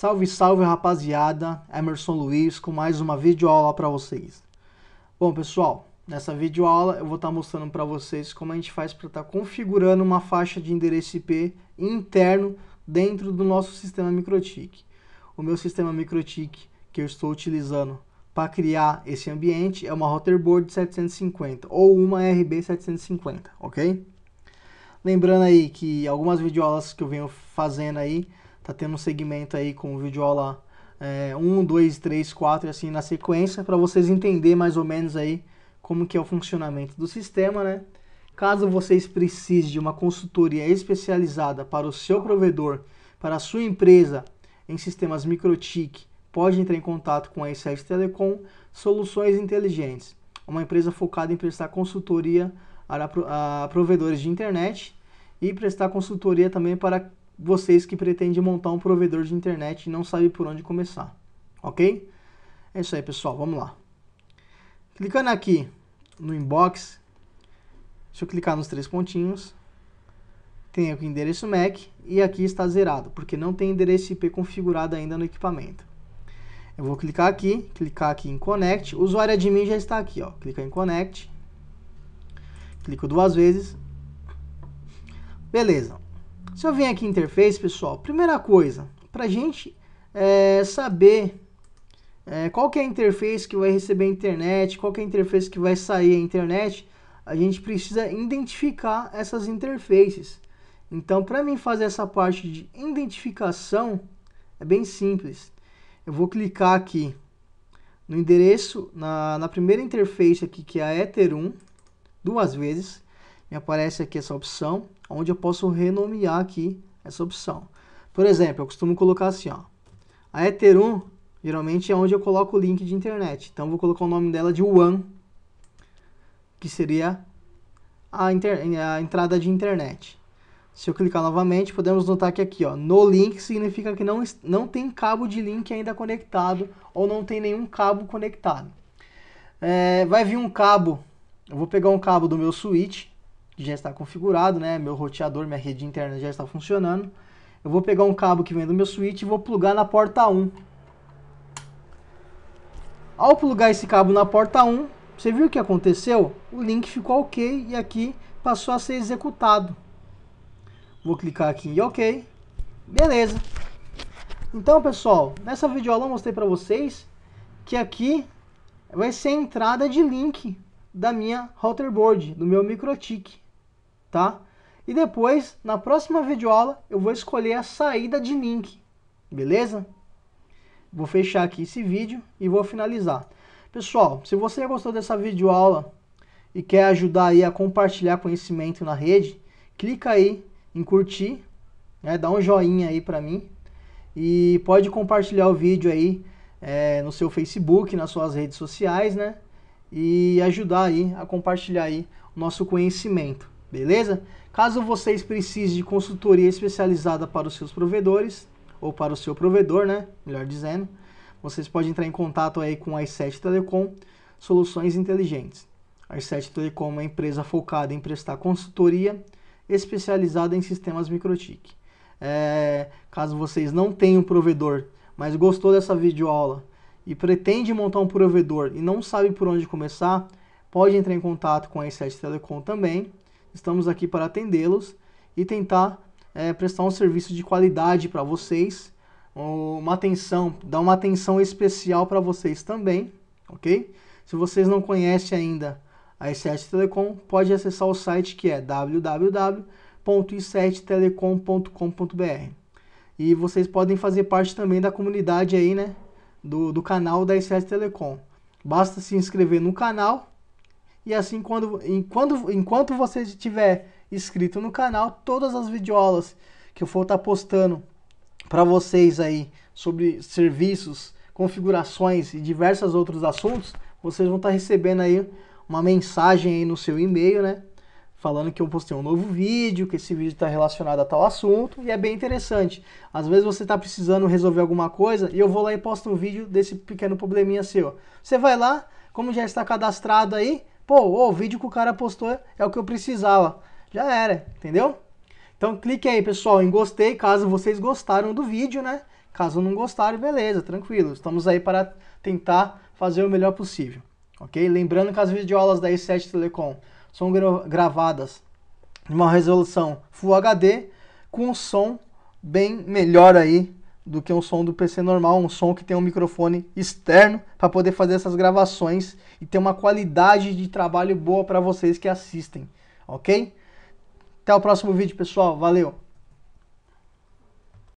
Salve, salve rapaziada, Emerson Luiz com mais uma videoaula para vocês. Bom pessoal, nessa videoaula eu vou estar tá mostrando para vocês como a gente faz para estar tá configurando uma faixa de endereço IP interno dentro do nosso sistema MikroTik. O meu sistema MikroTik que eu estou utilizando para criar esse ambiente é uma Routerboard 750 ou uma RB750, ok? Lembrando aí que algumas videoaulas que eu venho fazendo aí tá tendo um segmento aí com vídeo aula 1, 2, 3, 4 e assim na sequência, para vocês entenderem mais ou menos aí como que é o funcionamento do sistema, né? Caso vocês precisem de uma consultoria especializada para o seu provedor, para a sua empresa em sistemas microtik, pode entrar em contato com a E7 Telecom Soluções Inteligentes, uma empresa focada em prestar consultoria a provedores de internet e prestar consultoria também para vocês que pretendem montar um provedor de internet e não sabem por onde começar, ok? É isso aí, pessoal, vamos lá. Clicando aqui no inbox, se eu clicar nos três pontinhos, tem aqui o endereço MAC e aqui está zerado, porque não tem endereço IP configurado ainda no equipamento. Eu vou clicar aqui, clicar aqui em Connect, o usuário admin já está aqui, ó. clica em Connect, clico duas vezes, beleza. Se eu vim aqui em interface, pessoal, primeira coisa, para a gente é, saber é, qual que é a interface que vai receber a internet, qual que é a interface que vai sair a internet, a gente precisa identificar essas interfaces. Então, para mim fazer essa parte de identificação, é bem simples. Eu vou clicar aqui no endereço, na, na primeira interface aqui, que é a Ether1, duas vezes. Me aparece aqui essa opção onde eu posso renomear aqui essa opção. Por exemplo, eu costumo colocar assim, ó. A Ethereum, geralmente é onde eu coloco o link de internet. Então, vou colocar o nome dela de WAN, que seria a, a entrada de internet. Se eu clicar novamente, podemos notar que aqui, ó, no link significa que não, não tem cabo de link ainda conectado ou não tem nenhum cabo conectado. É, vai vir um cabo, eu vou pegar um cabo do meu switch, já está configurado, né? Meu roteador, minha rede interna já está funcionando. Eu vou pegar um cabo que vem do meu switch e vou plugar na porta 1. Ao plugar esse cabo na porta 1, você viu o que aconteceu? O link ficou ok e aqui passou a ser executado. Vou clicar aqui em ok. Beleza. Então, pessoal, nessa videoaula eu mostrei para vocês que aqui vai ser a entrada de link da minha router board, do meu MikroTik tá? E depois, na próxima videoaula, eu vou escolher a saída de link, beleza? Vou fechar aqui esse vídeo e vou finalizar. Pessoal, se você gostou dessa videoaula e quer ajudar aí a compartilhar conhecimento na rede, clica aí em curtir, né? dá um joinha aí para mim e pode compartilhar o vídeo aí é, no seu Facebook, nas suas redes sociais, né? E ajudar aí a compartilhar aí o nosso conhecimento. Beleza? Caso vocês precisem de consultoria especializada para os seus provedores, ou para o seu provedor, né? Melhor dizendo, vocês podem entrar em contato aí com a i7 Telecom Soluções Inteligentes. A i7 Telecom é uma empresa focada em prestar consultoria especializada em sistemas microtik. É, caso vocês não tenham um provedor, mas gostou dessa videoaula e pretende montar um provedor e não sabe por onde começar, pode entrar em contato com a i7 Telecom também Estamos aqui para atendê-los e tentar é, prestar um serviço de qualidade para vocês, uma atenção, dar uma atenção especial para vocês também, ok? Se vocês não conhecem ainda a i7 Telecom, pode acessar o site que é www.i7telecom.com.br e vocês podem fazer parte também da comunidade aí, né? Do, do canal da i7 Telecom. Basta se inscrever no canal e assim, quando, enquanto, enquanto você estiver inscrito no canal, todas as videoaulas que eu for estar tá postando para vocês aí sobre serviços, configurações e diversos outros assuntos, vocês vão estar tá recebendo aí uma mensagem aí no seu e-mail, né? Falando que eu postei um novo vídeo, que esse vídeo está relacionado a tal assunto, e é bem interessante. Às vezes você está precisando resolver alguma coisa e eu vou lá e posto um vídeo desse pequeno probleminha seu. Você vai lá, como já está cadastrado aí, Pô, o vídeo que o cara postou é o que eu precisava. Já era, entendeu? Então clique aí, pessoal, em gostei, caso vocês gostaram do vídeo, né? Caso não gostaram, beleza, tranquilo. Estamos aí para tentar fazer o melhor possível, ok? Lembrando que as videoaulas da E7 Telecom são gravadas em uma resolução Full HD com um som bem melhor aí do que um som do PC normal, um som que tem um microfone externo para poder fazer essas gravações e ter uma qualidade de trabalho boa para vocês que assistem, ok? Até o próximo vídeo, pessoal. Valeu!